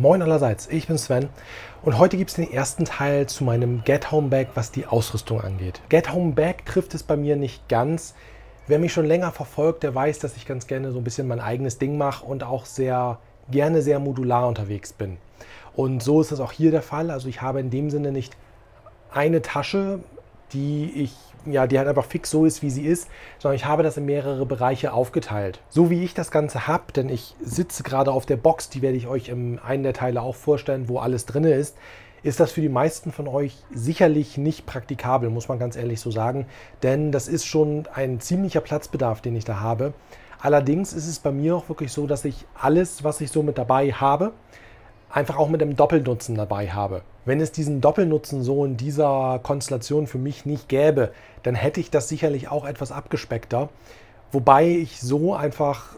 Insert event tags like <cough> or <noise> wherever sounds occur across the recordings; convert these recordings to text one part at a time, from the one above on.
Moin allerseits, ich bin Sven und heute gibt es den ersten Teil zu meinem Get Home Bag, was die Ausrüstung angeht. Get Home Bag trifft es bei mir nicht ganz. Wer mich schon länger verfolgt, der weiß, dass ich ganz gerne so ein bisschen mein eigenes Ding mache und auch sehr gerne sehr modular unterwegs bin. Und so ist das auch hier der Fall. Also ich habe in dem Sinne nicht eine Tasche, die ich ja, die halt einfach fix so ist, wie sie ist, sondern ich habe das in mehrere Bereiche aufgeteilt. So wie ich das Ganze habe, denn ich sitze gerade auf der Box, die werde ich euch in einem der Teile auch vorstellen, wo alles drin ist, ist das für die meisten von euch sicherlich nicht praktikabel, muss man ganz ehrlich so sagen, denn das ist schon ein ziemlicher Platzbedarf, den ich da habe. Allerdings ist es bei mir auch wirklich so, dass ich alles, was ich so mit dabei habe, einfach auch mit einem Doppelnutzen dabei habe. Wenn es diesen Doppelnutzen so in dieser Konstellation für mich nicht gäbe, dann hätte ich das sicherlich auch etwas abgespeckter. Wobei ich so einfach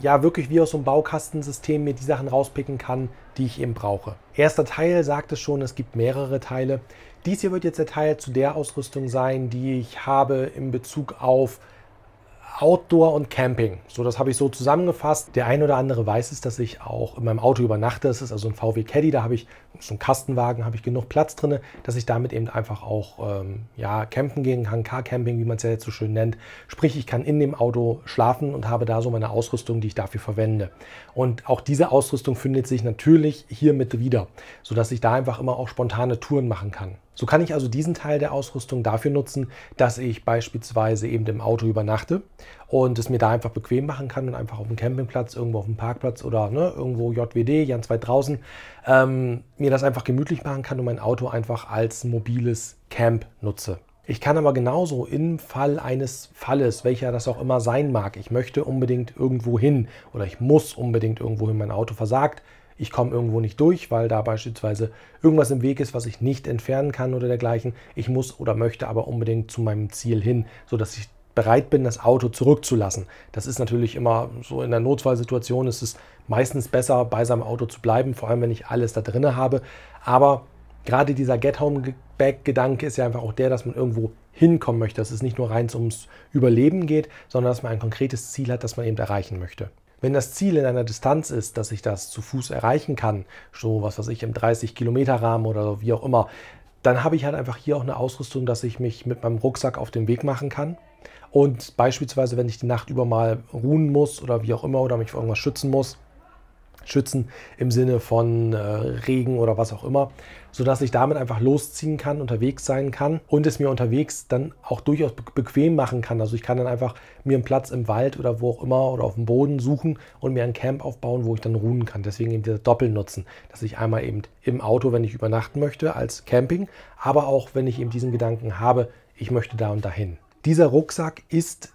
ja wirklich wie aus so einem Baukastensystem mir die Sachen rauspicken kann, die ich eben brauche. Erster Teil sagt es schon, es gibt mehrere Teile. Dies hier wird jetzt der Teil zu der Ausrüstung sein, die ich habe in Bezug auf Outdoor und Camping. So, das habe ich so zusammengefasst. Der ein oder andere weiß es, dass ich auch in meinem Auto übernachte. Es ist also ein VW Caddy, da habe ich so einen Kastenwagen, habe ich genug Platz drin, dass ich damit eben einfach auch ähm, ja, campen gehen kann, Car-Camping, wie man es ja jetzt so schön nennt. Sprich, ich kann in dem Auto schlafen und habe da so meine Ausrüstung, die ich dafür verwende. Und auch diese Ausrüstung findet sich natürlich hiermit wieder, sodass ich da einfach immer auch spontane Touren machen kann. So kann ich also diesen Teil der Ausrüstung dafür nutzen, dass ich beispielsweise eben im Auto übernachte und es mir da einfach bequem machen kann und einfach auf dem Campingplatz, irgendwo auf dem Parkplatz oder ne, irgendwo JWD, ganz weit draußen, ähm, mir das einfach gemütlich machen kann und mein Auto einfach als mobiles Camp nutze. Ich kann aber genauso im Fall eines Falles, welcher das auch immer sein mag, ich möchte unbedingt irgendwo hin oder ich muss unbedingt irgendwo hin, mein Auto versagt, ich komme irgendwo nicht durch, weil da beispielsweise irgendwas im Weg ist, was ich nicht entfernen kann oder dergleichen. Ich muss oder möchte aber unbedingt zu meinem Ziel hin, sodass ich bereit bin, das Auto zurückzulassen. Das ist natürlich immer so in der Notfallsituation ist es meistens besser, bei seinem Auto zu bleiben, vor allem wenn ich alles da drinne habe. Aber gerade dieser Get-Home-Back-Gedanke ist ja einfach auch der, dass man irgendwo hinkommen möchte, dass es nicht nur rein ums Überleben geht, sondern dass man ein konkretes Ziel hat, das man eben erreichen möchte. Wenn das Ziel in einer Distanz ist, dass ich das zu Fuß erreichen kann, so was weiß ich, im 30-Kilometer-Rahmen oder wie auch immer, dann habe ich halt einfach hier auch eine Ausrüstung, dass ich mich mit meinem Rucksack auf den Weg machen kann. Und beispielsweise, wenn ich die Nacht über mal ruhen muss oder wie auch immer oder mich vor irgendwas schützen muss, schützen im Sinne von äh, Regen oder was auch immer, sodass ich damit einfach losziehen kann, unterwegs sein kann und es mir unterwegs dann auch durchaus be bequem machen kann. Also ich kann dann einfach mir einen Platz im Wald oder wo auch immer oder auf dem Boden suchen und mir ein Camp aufbauen, wo ich dann ruhen kann. Deswegen eben dieser Doppelnutzen, dass ich einmal eben im Auto, wenn ich übernachten möchte, als Camping, aber auch wenn ich eben diesen Gedanken habe, ich möchte da und dahin. Dieser Rucksack ist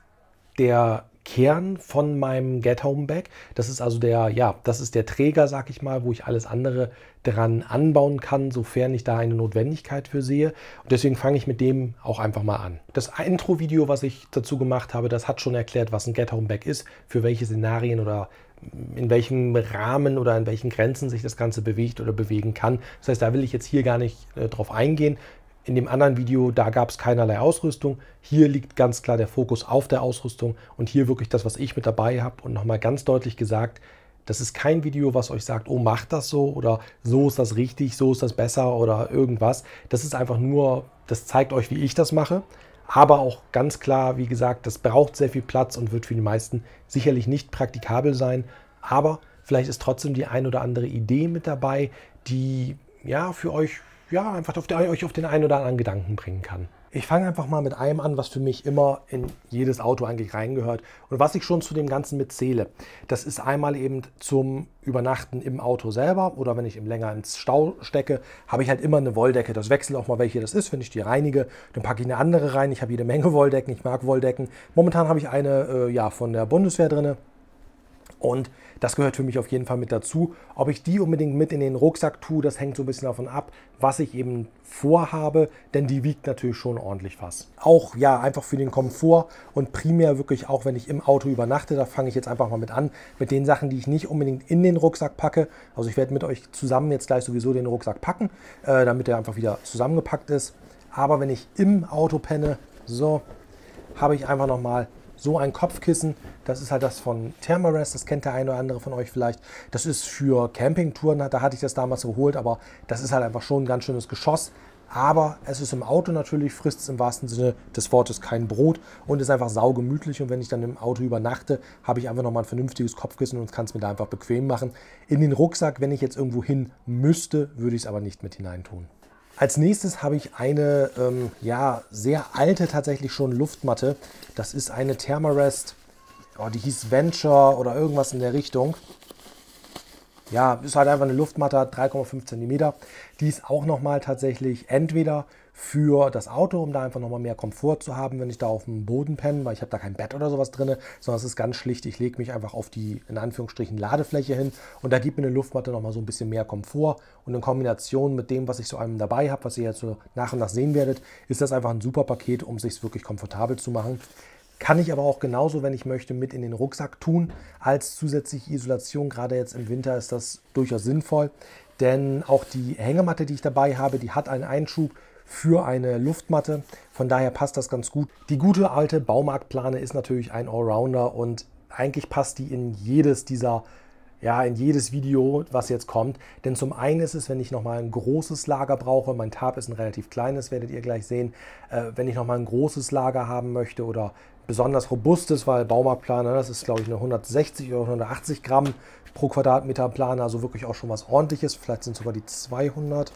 der Kern von meinem Get Home Bag. Das ist also der, ja, das ist der Träger, sag ich mal, wo ich alles andere dran anbauen kann, sofern ich da eine Notwendigkeit für sehe. Und deswegen fange ich mit dem auch einfach mal an. Das Intro-Video, was ich dazu gemacht habe, das hat schon erklärt, was ein Get Home Bag ist, für welche Szenarien oder in welchem Rahmen oder in welchen Grenzen sich das Ganze bewegt oder bewegen kann. Das heißt, da will ich jetzt hier gar nicht äh, drauf eingehen. In dem anderen Video, da gab es keinerlei Ausrüstung. Hier liegt ganz klar der Fokus auf der Ausrüstung und hier wirklich das, was ich mit dabei habe. Und nochmal ganz deutlich gesagt, das ist kein Video, was euch sagt, oh, macht das so oder so ist das richtig, so ist das besser oder irgendwas. Das ist einfach nur, das zeigt euch, wie ich das mache. Aber auch ganz klar, wie gesagt, das braucht sehr viel Platz und wird für die meisten sicherlich nicht praktikabel sein. Aber vielleicht ist trotzdem die ein oder andere Idee mit dabei, die ja für euch ja, einfach auf der, euch auf den einen oder anderen Gedanken bringen kann. Ich fange einfach mal mit einem an, was für mich immer in jedes Auto eigentlich reingehört und was ich schon zu dem Ganzen mitzähle. Das ist einmal eben zum Übernachten im Auto selber oder wenn ich eben länger ins Stau stecke, habe ich halt immer eine Wolldecke. Das wechselt auch mal, welche das ist. Wenn ich die reinige, dann packe ich eine andere rein. Ich habe jede Menge Wolldecken. Ich mag Wolldecken. Momentan habe ich eine äh, ja, von der Bundeswehr drin. und das gehört für mich auf jeden Fall mit dazu. Ob ich die unbedingt mit in den Rucksack tue, das hängt so ein bisschen davon ab, was ich eben vorhabe, denn die wiegt natürlich schon ordentlich was. Auch ja, einfach für den Komfort und primär wirklich auch, wenn ich im Auto übernachte, da fange ich jetzt einfach mal mit an, mit den Sachen, die ich nicht unbedingt in den Rucksack packe. Also ich werde mit euch zusammen jetzt gleich sowieso den Rucksack packen, äh, damit er einfach wieder zusammengepackt ist. Aber wenn ich im Auto penne, so, habe ich einfach nochmal so ein Kopfkissen, das ist halt das von Thermarest, das kennt der eine oder andere von euch vielleicht. Das ist für Campingtouren, da hatte ich das damals geholt, aber das ist halt einfach schon ein ganz schönes Geschoss. Aber es ist im Auto natürlich, frisst es im wahrsten Sinne des Wortes kein Brot und ist einfach saugemütlich. Und wenn ich dann im Auto übernachte, habe ich einfach nochmal ein vernünftiges Kopfkissen und kann es mir da einfach bequem machen. In den Rucksack, wenn ich jetzt irgendwo hin müsste, würde ich es aber nicht mit hineintun. Als nächstes habe ich eine ähm, ja, sehr alte tatsächlich schon Luftmatte. Das ist eine Thermarest, oh, die hieß Venture oder irgendwas in der Richtung. Ja, ist halt einfach eine Luftmatte, 3,5 cm. Die ist auch nochmal tatsächlich entweder für das Auto, um da einfach nochmal mehr Komfort zu haben, wenn ich da auf dem Boden penne, weil ich habe da kein Bett oder sowas drin, sondern es ist ganz schlicht, ich lege mich einfach auf die, in Anführungsstrichen, Ladefläche hin und da gibt mir eine Luftmatte nochmal so ein bisschen mehr Komfort und in Kombination mit dem, was ich so einem dabei habe, was ihr jetzt so nach und nach sehen werdet, ist das einfach ein super Paket, um es sich wirklich komfortabel zu machen. Kann ich aber auch genauso, wenn ich möchte, mit in den Rucksack tun. Als zusätzliche Isolation, gerade jetzt im Winter, ist das durchaus sinnvoll. Denn auch die Hängematte, die ich dabei habe, die hat einen Einschub für eine Luftmatte. Von daher passt das ganz gut. Die gute alte Baumarktplane ist natürlich ein Allrounder und eigentlich passt die in jedes dieser ja, in jedes Video, was jetzt kommt. Denn zum einen ist es, wenn ich nochmal ein großes Lager brauche, mein Tab ist ein relativ kleines, werdet ihr gleich sehen, äh, wenn ich nochmal ein großes Lager haben möchte oder besonders robustes, weil Baumarktplane, das ist glaube ich eine 160 oder 180 Gramm pro Quadratmeter Plane, also wirklich auch schon was ordentliches, vielleicht sind sogar die 200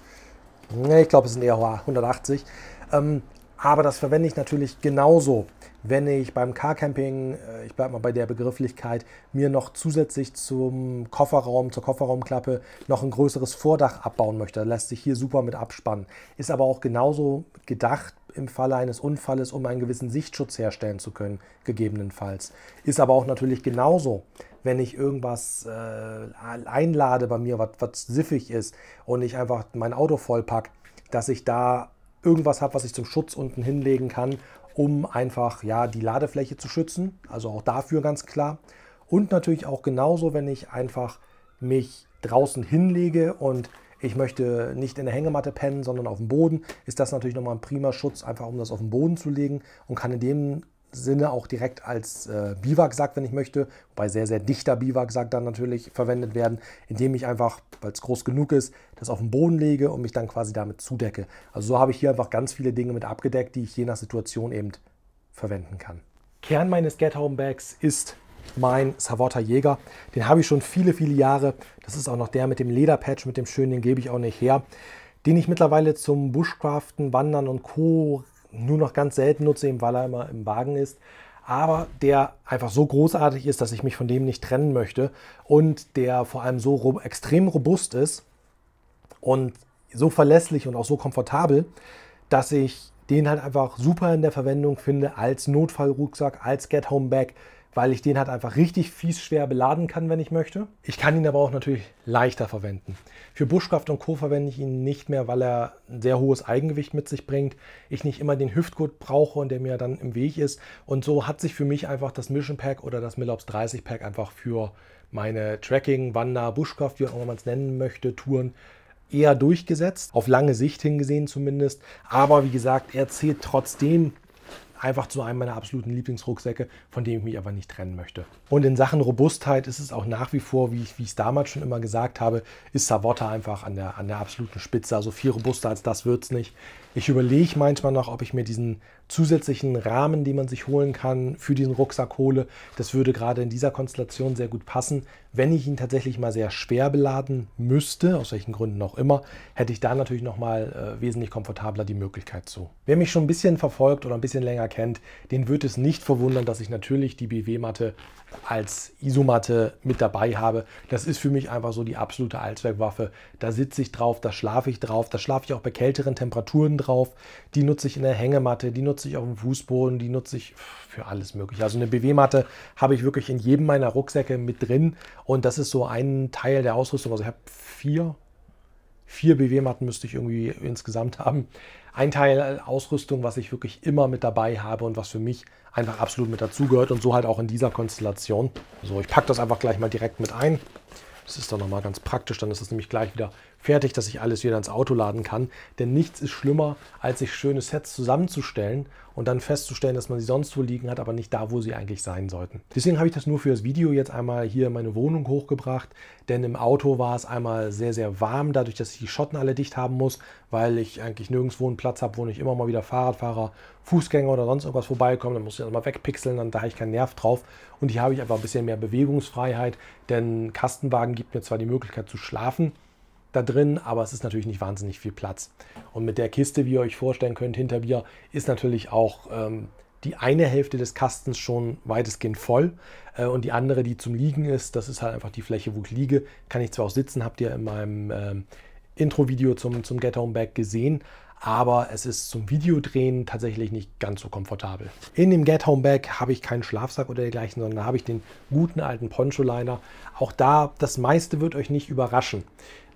ich glaube, es sind eher 180. Ähm, aber das verwende ich natürlich genauso, wenn ich beim Carcamping, äh, ich bleibe mal bei der Begrifflichkeit, mir noch zusätzlich zum Kofferraum, zur Kofferraumklappe noch ein größeres Vordach abbauen möchte. Das lässt sich hier super mit abspannen. Ist aber auch genauso gedacht im Falle eines Unfalles, um einen gewissen Sichtschutz herstellen zu können, gegebenenfalls. Ist aber auch natürlich genauso wenn ich irgendwas äh, einlade bei mir, was, was siffig ist und ich einfach mein Auto vollpack, dass ich da irgendwas habe, was ich zum Schutz unten hinlegen kann, um einfach ja die Ladefläche zu schützen. Also auch dafür ganz klar. Und natürlich auch genauso, wenn ich einfach mich draußen hinlege und ich möchte nicht in der Hängematte pennen, sondern auf dem Boden, ist das natürlich nochmal ein prima Schutz, einfach um das auf den Boden zu legen und kann in dem Sinne auch direkt als äh, Biwaksack, wenn ich möchte, wobei sehr, sehr dichter Biwaksack dann natürlich verwendet werden, indem ich einfach, weil es groß genug ist, das auf den Boden lege und mich dann quasi damit zudecke. Also so habe ich hier einfach ganz viele Dinge mit abgedeckt, die ich je nach Situation eben verwenden kann. Kern meines Get Home Bags ist mein Savotta Jäger. Den habe ich schon viele, viele Jahre. Das ist auch noch der mit dem Lederpatch, mit dem schönen, den gebe ich auch nicht her. Den ich mittlerweile zum Bushcraften, Wandern und Co nur noch ganz selten nutze, eben weil er immer im Wagen ist. Aber der einfach so großartig ist, dass ich mich von dem nicht trennen möchte und der vor allem so ro extrem robust ist und so verlässlich und auch so komfortabel, dass ich den halt einfach super in der Verwendung finde als Notfallrucksack, als Get-Home-Bag, weil ich den halt einfach richtig fies schwer beladen kann, wenn ich möchte. Ich kann ihn aber auch natürlich leichter verwenden. Für Buschkraft und Co. verwende ich ihn nicht mehr, weil er ein sehr hohes Eigengewicht mit sich bringt. Ich nicht immer den Hüftgurt brauche und der mir dann im Weg ist. Und so hat sich für mich einfach das Mission Pack oder das Millops 30 Pack einfach für meine Tracking, Wander, Buschkraft, wie auch immer man es nennen möchte, Touren eher durchgesetzt, auf lange Sicht hingesehen zumindest. Aber wie gesagt, er zählt trotzdem einfach zu einem meiner absoluten Lieblingsrucksäcke, von dem ich mich aber nicht trennen möchte. Und in Sachen Robustheit ist es auch nach wie vor, wie ich es damals schon immer gesagt habe, ist Savotta einfach an der, an der absoluten Spitze. Also viel robuster als das wird es nicht. Ich überlege manchmal noch, ob ich mir diesen zusätzlichen Rahmen, den man sich holen kann, für diesen Rucksack hole. Das würde gerade in dieser Konstellation sehr gut passen. Wenn ich ihn tatsächlich mal sehr schwer beladen müsste, aus welchen Gründen auch immer, hätte ich da natürlich nochmal äh, wesentlich komfortabler die Möglichkeit zu. Wer mich schon ein bisschen verfolgt oder ein bisschen länger kennt, den wird es nicht verwundern, dass ich natürlich die BW-Matte als Isomatte mit dabei habe. Das ist für mich einfach so die absolute Allzweckwaffe. Da sitze ich drauf, da schlafe ich drauf, da schlafe ich auch bei kälteren Temperaturen drauf. Die nutze ich in der Hängematte, die nutze nutze ich auf dem Fußboden, die nutze ich für alles Mögliche. Also eine BW-Matte habe ich wirklich in jedem meiner Rucksäcke mit drin und das ist so ein Teil der Ausrüstung. Also ich habe vier, vier BW-Matten müsste ich irgendwie insgesamt <laughs> haben. Ein Teil Ausrüstung, was ich wirklich immer mit dabei habe und was für mich einfach absolut mit dazugehört und so halt auch in dieser Konstellation. So, ich packe das einfach gleich mal direkt mit ein. Das ist dann nochmal ganz praktisch, dann ist es nämlich gleich wieder fertig, dass ich alles wieder ins Auto laden kann. Denn nichts ist schlimmer, als sich schöne Sets zusammenzustellen und dann festzustellen, dass man sie sonst wo liegen hat, aber nicht da, wo sie eigentlich sein sollten. Deswegen habe ich das nur für das Video jetzt einmal hier in meine Wohnung hochgebracht, denn im Auto war es einmal sehr, sehr warm, dadurch, dass ich die Schotten alle dicht haben muss, weil ich eigentlich nirgendwo einen Platz habe, wo nicht immer mal wieder Fahrradfahrer, Fußgänger oder sonst irgendwas vorbeikommen. Dann muss ich das mal wegpixeln, dann da habe ich keinen Nerv drauf. Und hier habe ich einfach ein bisschen mehr Bewegungsfreiheit, denn Kastenwagen gibt mir zwar die Möglichkeit zu schlafen, da drin, aber es ist natürlich nicht wahnsinnig viel Platz. Und mit der Kiste, wie ihr euch vorstellen könnt, hinter mir ist natürlich auch ähm, die eine Hälfte des Kastens schon weitestgehend voll äh, und die andere, die zum Liegen ist, das ist halt einfach die Fläche, wo ich liege. Kann ich zwar auch sitzen, habt ihr in meinem ähm, Intro-Video zum, zum Get Home Bag gesehen, aber es ist zum Videodrehen tatsächlich nicht ganz so komfortabel. In dem Get Home Bag habe ich keinen Schlafsack oder dergleichen, sondern da habe ich den guten alten Poncho-Liner. Auch da, das meiste wird euch nicht überraschen.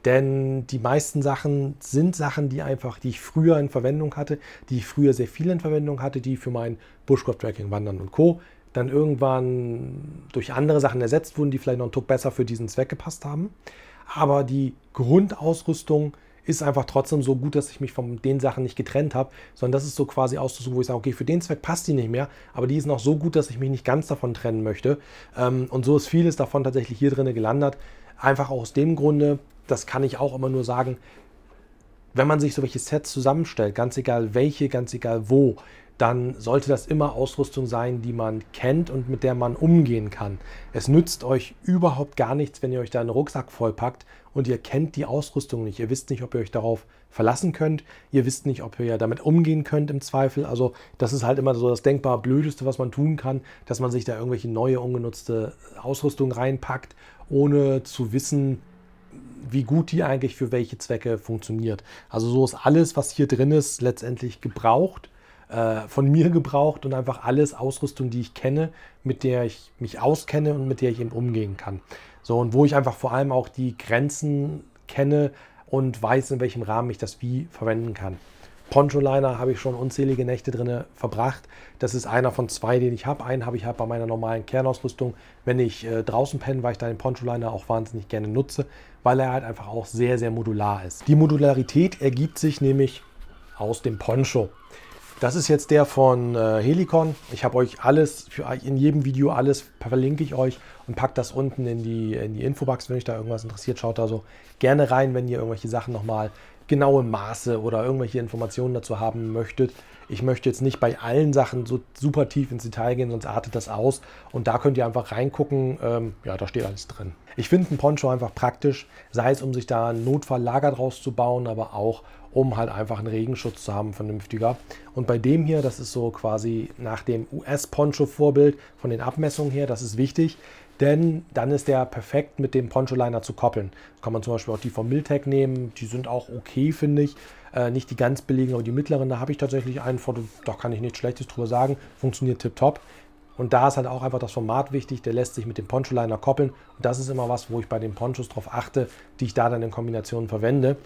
Denn die meisten Sachen sind Sachen, die einfach, die ich früher in Verwendung hatte, die ich früher sehr viel in Verwendung hatte, die für mein Bushcraft-Tracking, Wandern und Co. dann irgendwann durch andere Sachen ersetzt wurden, die vielleicht noch einen Tuck besser für diesen Zweck gepasst haben. Aber die Grundausrüstung ist einfach trotzdem so gut, dass ich mich von den Sachen nicht getrennt habe, sondern das ist so quasi auszusuchen, wo ich sage, okay, für den Zweck passt die nicht mehr, aber die ist noch so gut, dass ich mich nicht ganz davon trennen möchte. Ähm, und so ist vieles davon tatsächlich hier drin gelandet. Einfach aus dem Grunde, das kann ich auch immer nur sagen, wenn man sich solche Sets zusammenstellt, ganz egal welche, ganz egal wo, dann sollte das immer Ausrüstung sein, die man kennt und mit der man umgehen kann. Es nützt euch überhaupt gar nichts, wenn ihr euch da einen Rucksack vollpackt und ihr kennt die Ausrüstung nicht. Ihr wisst nicht, ob ihr euch darauf verlassen könnt. Ihr wisst nicht, ob ihr ja damit umgehen könnt im Zweifel. Also das ist halt immer so das denkbar Blödeste, was man tun kann, dass man sich da irgendwelche neue, ungenutzte Ausrüstung reinpackt, ohne zu wissen, wie gut die eigentlich für welche Zwecke funktioniert. Also so ist alles, was hier drin ist, letztendlich gebraucht, äh, von mir gebraucht und einfach alles Ausrüstung, die ich kenne, mit der ich mich auskenne und mit der ich eben umgehen kann. So und wo ich einfach vor allem auch die Grenzen kenne und weiß, in welchem Rahmen ich das wie verwenden kann. Poncho-Liner habe ich schon unzählige Nächte drin verbracht. Das ist einer von zwei, den ich habe. Einen habe ich halt bei meiner normalen Kernausrüstung, wenn ich äh, draußen penne, weil ich da den Poncho-Liner auch wahnsinnig gerne nutze, weil er halt einfach auch sehr, sehr modular ist. Die Modularität ergibt sich nämlich aus dem Poncho. Das ist jetzt der von äh, Helicon. Ich habe euch alles, für, in jedem Video alles verlinke ich euch und packe das unten in die, in die Infobox, wenn euch da irgendwas interessiert. Schaut da so gerne rein, wenn ihr irgendwelche Sachen nochmal genaue Maße oder irgendwelche Informationen dazu haben möchtet. Ich möchte jetzt nicht bei allen Sachen so super tief ins Detail gehen, sonst artet das aus. Und da könnt ihr einfach reingucken. Ähm, ja, da steht alles drin. Ich finde ein Poncho einfach praktisch, sei es um sich da ein Notfalllager draus zu bauen, aber auch um halt einfach einen Regenschutz zu haben, vernünftiger. Und bei dem hier, das ist so quasi nach dem US-Poncho-Vorbild von den Abmessungen her, das ist wichtig denn dann ist der perfekt mit dem Poncho-Liner zu koppeln. kann man zum Beispiel auch die von Miltec nehmen, die sind auch okay, finde ich. Äh, nicht die ganz billigen, aber die mittleren, da habe ich tatsächlich einen, Foto, da kann ich nichts Schlechtes drüber sagen, funktioniert tipptopp. Und da ist halt auch einfach das Format wichtig, der lässt sich mit dem Poncho-Liner koppeln. Und das ist immer was, wo ich bei den Ponchos drauf achte, die ich da dann in Kombinationen verwende.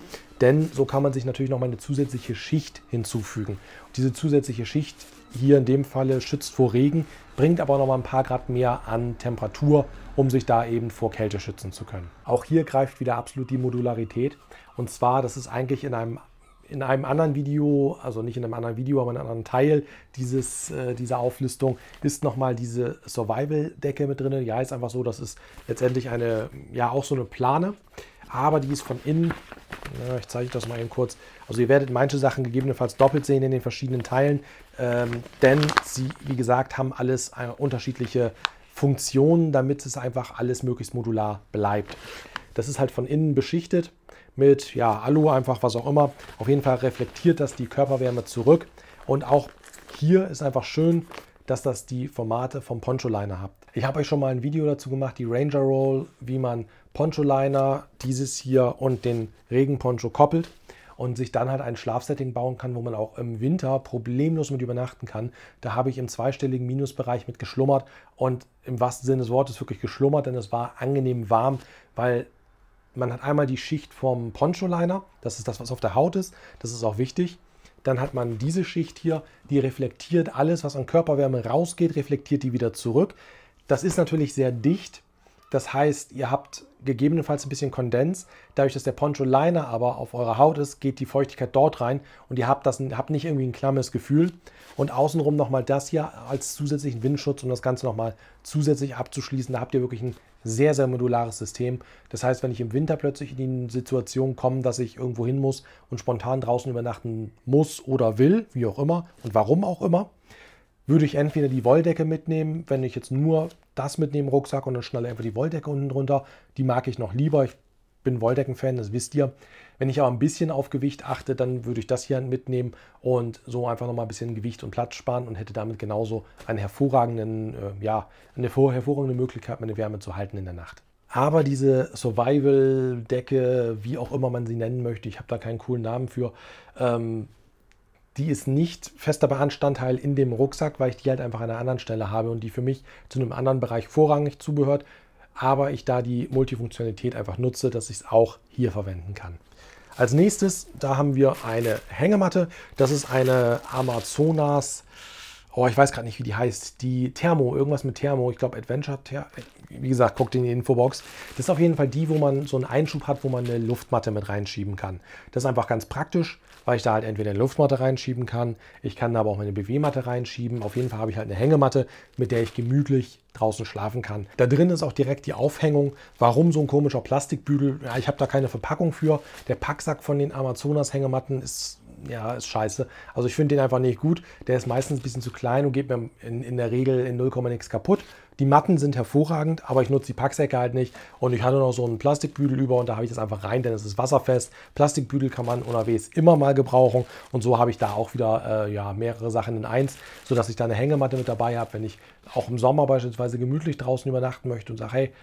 Denn so kann man sich natürlich nochmal eine zusätzliche Schicht hinzufügen. Und diese zusätzliche Schicht hier in dem Falle schützt vor Regen, bringt aber noch mal ein paar Grad mehr an Temperatur, um sich da eben vor Kälte schützen zu können. Auch hier greift wieder absolut die Modularität. Und zwar, das ist eigentlich in einem in einem anderen Video, also nicht in einem anderen Video, aber in einem anderen Teil dieses, äh, dieser Auflistung ist noch mal diese Survival-Decke mit drin. Ja, ist einfach so, das ist letztendlich eine, ja auch so eine Plane, aber die ist von innen, ich zeige euch das mal eben kurz, also ihr werdet manche Sachen gegebenenfalls doppelt sehen in den verschiedenen Teilen. Ähm, denn sie, wie gesagt, haben alles äh, unterschiedliche Funktionen, damit es einfach alles möglichst modular bleibt. Das ist halt von innen beschichtet mit ja, Alu, einfach was auch immer. Auf jeden Fall reflektiert das die Körperwärme zurück. Und auch hier ist einfach schön, dass das die Formate vom Poncho-Liner habt. Ich habe euch schon mal ein Video dazu gemacht, die Ranger Roll, wie man Poncho-Liner, dieses hier und den Regenponcho koppelt und sich dann halt ein Schlafsetting bauen kann, wo man auch im Winter problemlos mit übernachten kann. Da habe ich im zweistelligen Minusbereich mit geschlummert und im wahrsten Sinne des Wortes wirklich geschlummert, denn es war angenehm warm, weil man hat einmal die Schicht vom Poncho-Liner, das ist das, was auf der Haut ist, das ist auch wichtig. Dann hat man diese Schicht hier, die reflektiert alles, was an Körperwärme rausgeht, reflektiert die wieder zurück. Das ist natürlich sehr dicht. Das heißt, ihr habt gegebenenfalls ein bisschen Kondens. Dadurch, dass der Poncho Liner aber auf eurer Haut ist, geht die Feuchtigkeit dort rein und ihr habt, das, habt nicht irgendwie ein klammes Gefühl. Und außenrum nochmal das hier als zusätzlichen Windschutz, um das Ganze nochmal zusätzlich abzuschließen. Da habt ihr wirklich ein sehr, sehr modulares System. Das heißt, wenn ich im Winter plötzlich in die Situation komme, dass ich irgendwo hin muss und spontan draußen übernachten muss oder will, wie auch immer und warum auch immer, würde ich entweder die Wolldecke mitnehmen, wenn ich jetzt nur das mitnehme, Rucksack, und dann schnalle einfach die Wolldecke unten drunter. Die mag ich noch lieber. Ich bin Wolldecken-Fan, das wisst ihr. Wenn ich aber ein bisschen auf Gewicht achte, dann würde ich das hier mitnehmen und so einfach nochmal ein bisschen Gewicht und Platz sparen und hätte damit genauso einen hervorragenden, äh, ja, eine hervorragende Möglichkeit, meine Wärme zu halten in der Nacht. Aber diese Survival-Decke, wie auch immer man sie nennen möchte, ich habe da keinen coolen Namen für, ähm, die ist nicht fester Bestandteil in dem Rucksack, weil ich die halt einfach an einer anderen Stelle habe und die für mich zu einem anderen Bereich vorrangig zugehört, aber ich da die Multifunktionalität einfach nutze, dass ich es auch hier verwenden kann. Als nächstes, da haben wir eine Hängematte. Das ist eine Amazonas oh, ich weiß gerade nicht, wie die heißt. Die Thermo, irgendwas mit Thermo, ich glaube Adventure Thermo. Wie gesagt, guckt in die Infobox. Das ist auf jeden Fall die, wo man so einen Einschub hat, wo man eine Luftmatte mit reinschieben kann. Das ist einfach ganz praktisch, weil ich da halt entweder eine Luftmatte reinschieben kann, ich kann da aber auch meine BW-Matte reinschieben. Auf jeden Fall habe ich halt eine Hängematte, mit der ich gemütlich draußen schlafen kann. Da drin ist auch direkt die Aufhängung, warum so ein komischer Plastikbügel. Ja, ich habe da keine Verpackung für. Der Packsack von den Amazonas-Hängematten ist ja, ist scheiße. Also ich finde den einfach nicht gut. Der ist meistens ein bisschen zu klein und geht mir in, in der Regel in 0, nichts kaputt. Die Matten sind hervorragend, aber ich nutze die Packsäcke halt nicht. Und ich hatte noch so einen Plastikbügel über und da habe ich das einfach rein, denn es ist wasserfest. Plastikbügel kann man unterwegs immer mal gebrauchen. Und so habe ich da auch wieder äh, ja, mehrere Sachen in eins, sodass ich da eine Hängematte mit dabei habe, wenn ich auch im Sommer beispielsweise gemütlich draußen übernachten möchte und sage, hey,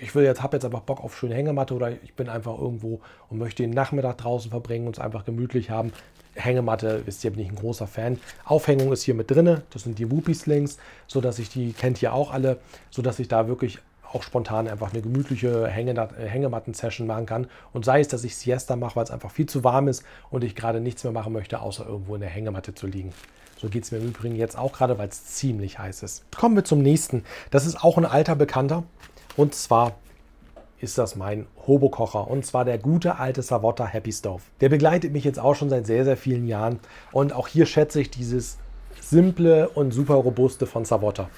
ich will jetzt, habe jetzt einfach Bock auf schöne Hängematte oder ich bin einfach irgendwo und möchte den Nachmittag draußen verbringen und es einfach gemütlich haben. Hängematte, wisst ihr, bin ich ein großer Fan. Aufhängung ist hier mit drin, das sind die Whoopies Links, sodass ich die, kennt ihr auch alle, sodass ich da wirklich auch spontan einfach eine gemütliche Hängematten-Session machen kann. Und sei es, dass ich Siesta mache, weil es einfach viel zu warm ist und ich gerade nichts mehr machen möchte, außer irgendwo in der Hängematte zu liegen. So geht es mir im Übrigen jetzt auch gerade, weil es ziemlich heiß ist. Kommen wir zum nächsten. Das ist auch ein alter Bekannter. Und zwar ist das mein Hobo-Kocher und zwar der gute alte Savotta Happy Stove. Der begleitet mich jetzt auch schon seit sehr, sehr vielen Jahren und auch hier schätze ich dieses simple und super robuste von Savotta.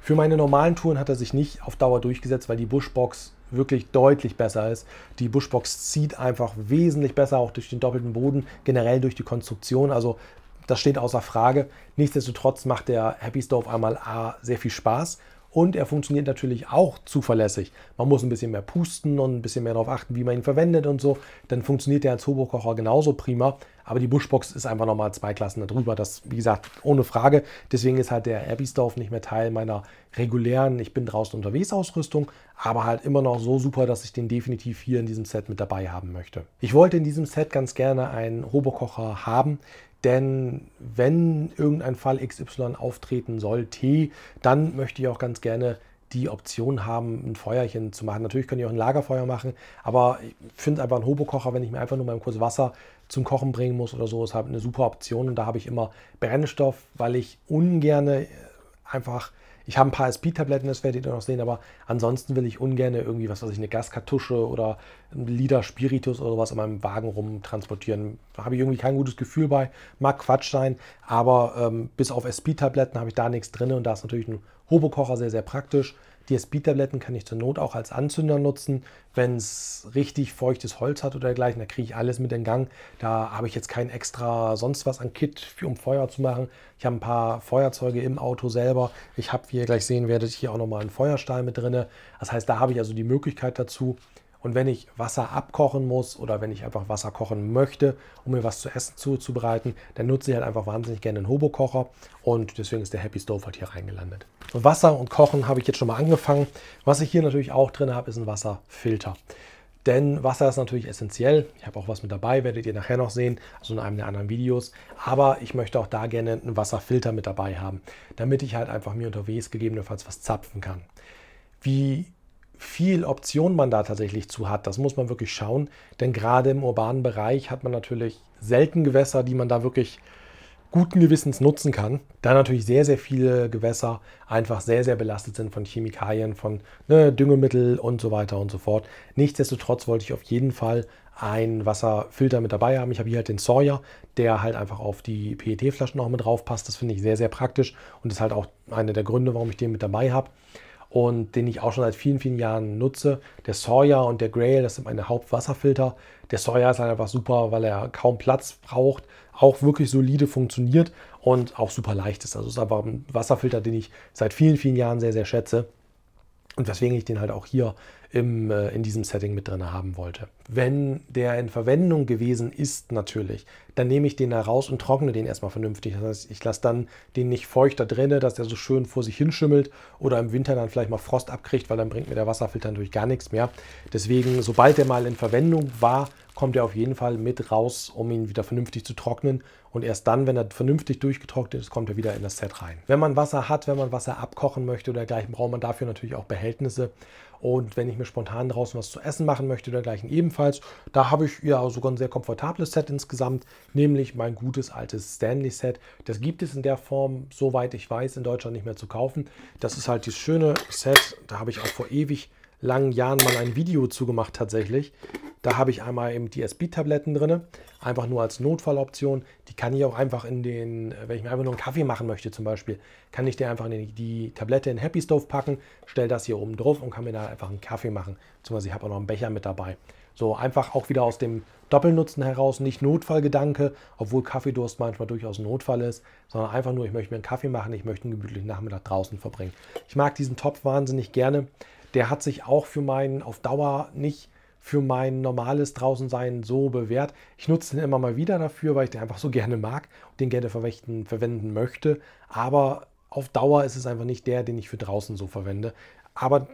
Für meine normalen Touren hat er sich nicht auf Dauer durchgesetzt, weil die Bushbox wirklich deutlich besser ist. Die Bushbox zieht einfach wesentlich besser, auch durch den doppelten Boden, generell durch die Konstruktion. Also das steht außer Frage. Nichtsdestotrotz macht der Happy Stove einmal A sehr viel Spaß und er funktioniert natürlich auch zuverlässig. Man muss ein bisschen mehr pusten und ein bisschen mehr darauf achten, wie man ihn verwendet und so. Dann funktioniert der als Hobokocher genauso prima. Aber die Bushbox ist einfach nochmal zwei Klassen darüber. Das, wie gesagt, ohne Frage. Deswegen ist halt der Abbysdorf nicht mehr Teil meiner regulären Ich bin draußen unterwegs Ausrüstung, aber halt immer noch so super, dass ich den definitiv hier in diesem Set mit dabei haben möchte. Ich wollte in diesem Set ganz gerne einen Hobokocher haben, denn wenn irgendein Fall XY auftreten sollte, dann möchte ich auch ganz gerne die Option haben, ein Feuerchen zu machen. Natürlich könnt ihr auch ein Lagerfeuer machen, aber ich finde es einfach einen Hobokocher, wenn ich mir einfach nur mal einen Kurs Wasser zum Kochen bringen muss oder so, ist halt eine super Option und da habe ich immer Brennstoff, weil ich ungerne äh, einfach ich habe ein paar SP-Tabletten, das werdet ihr noch sehen, aber ansonsten will ich ungern irgendwie, was weiß ich, eine Gaskartusche oder ein Liter Spiritus oder sowas in meinem Wagen rumtransportieren. Da habe ich irgendwie kein gutes Gefühl bei. Mag Quatsch sein, aber ähm, bis auf SP-Tabletten habe ich da nichts drin und da ist natürlich ein Hobokocher sehr, sehr praktisch. DSP-Tabletten kann ich zur Not auch als Anzünder nutzen, wenn es richtig feuchtes Holz hat oder dergleichen. Da kriege ich alles mit in Gang. Da habe ich jetzt kein extra sonst was an Kit, um Feuer zu machen. Ich habe ein paar Feuerzeuge im Auto selber. Ich habe, wie ihr gleich sehen werdet, hier auch nochmal einen Feuerstahl mit drin. Das heißt, da habe ich also die Möglichkeit dazu, und wenn ich Wasser abkochen muss oder wenn ich einfach Wasser kochen möchte, um mir was zu essen zuzubereiten, dann nutze ich halt einfach wahnsinnig gerne einen Hobo-Kocher und deswegen ist der Happy Stove halt hier reingelandet. Und Wasser und Kochen habe ich jetzt schon mal angefangen. Was ich hier natürlich auch drin habe, ist ein Wasserfilter. Denn Wasser ist natürlich essentiell. Ich habe auch was mit dabei, werdet ihr nachher noch sehen, also in einem der anderen Videos. Aber ich möchte auch da gerne einen Wasserfilter mit dabei haben, damit ich halt einfach mir unterwegs gegebenenfalls was zapfen kann. Wie viel Option man da tatsächlich zu hat. Das muss man wirklich schauen, denn gerade im urbanen Bereich hat man natürlich selten Gewässer, die man da wirklich guten Gewissens nutzen kann, da natürlich sehr, sehr viele Gewässer einfach sehr, sehr belastet sind von Chemikalien, von ne, Düngemittel und so weiter und so fort. Nichtsdestotrotz wollte ich auf jeden Fall einen Wasserfilter mit dabei haben. Ich habe hier halt den Sawyer, der halt einfach auf die PET-Flaschen auch mit drauf passt. Das finde ich sehr, sehr praktisch und ist halt auch einer der Gründe, warum ich den mit dabei habe und den ich auch schon seit vielen, vielen Jahren nutze. Der Sawyer und der Grail, das sind meine Hauptwasserfilter. Der Sawyer ist halt einfach super, weil er kaum Platz braucht, auch wirklich solide funktioniert und auch super leicht ist. Also ist aber ein Wasserfilter, den ich seit vielen, vielen Jahren sehr, sehr schätze und weswegen ich den halt auch hier im, äh, in diesem Setting mit drin haben wollte. Wenn der in Verwendung gewesen ist natürlich, dann nehme ich den da raus und trockne den erstmal vernünftig. Das heißt, ich lasse dann den nicht feuchter drinne, dass der so schön vor sich hinschimmelt oder im Winter dann vielleicht mal Frost abkriegt, weil dann bringt mir der Wasserfilter natürlich gar nichts mehr. Deswegen, sobald der mal in Verwendung war, kommt er auf jeden Fall mit raus, um ihn wieder vernünftig zu trocknen. Und erst dann, wenn er vernünftig durchgetrocknet ist, kommt er wieder in das Set rein. Wenn man Wasser hat, wenn man Wasser abkochen möchte oder dergleichen, braucht man dafür natürlich auch Behältnisse. Und wenn ich mir spontan draußen was zu essen machen möchte, dergleichen ebenfalls. Da habe ich ja sogar ein sehr komfortables Set insgesamt, nämlich mein gutes altes Stanley Set. Das gibt es in der Form, soweit ich weiß, in Deutschland nicht mehr zu kaufen. Das ist halt das schöne Set. Da habe ich auch vor ewig langen Jahren mal ein Video zugemacht tatsächlich. Da habe ich einmal eben dsb tabletten drin, einfach nur als Notfalloption. Die kann ich auch einfach in den, äh, wenn ich mir einfach nur einen Kaffee machen möchte zum Beispiel, kann ich dir einfach die, die Tablette in Happy Stove packen, stelle das hier oben drauf und kann mir da einfach einen Kaffee machen. Beziehungsweise ich habe auch noch einen Becher mit dabei. So einfach auch wieder aus dem Doppelnutzen heraus, nicht Notfallgedanke, obwohl Kaffeedurst manchmal durchaus ein Notfall ist, sondern einfach nur, ich möchte mir einen Kaffee machen, ich möchte einen gemütlichen Nachmittag draußen verbringen. Ich mag diesen Topf wahnsinnig gerne. Der hat sich auch für meinen auf Dauer nicht für mein normales Draußensein so bewährt. Ich nutze den immer mal wieder dafür, weil ich den einfach so <laughs> gerne mag und den gerne verwenden, verwenden möchte. Aber auf Dauer ist es einfach nicht der, den ich für draußen so verwende. Aber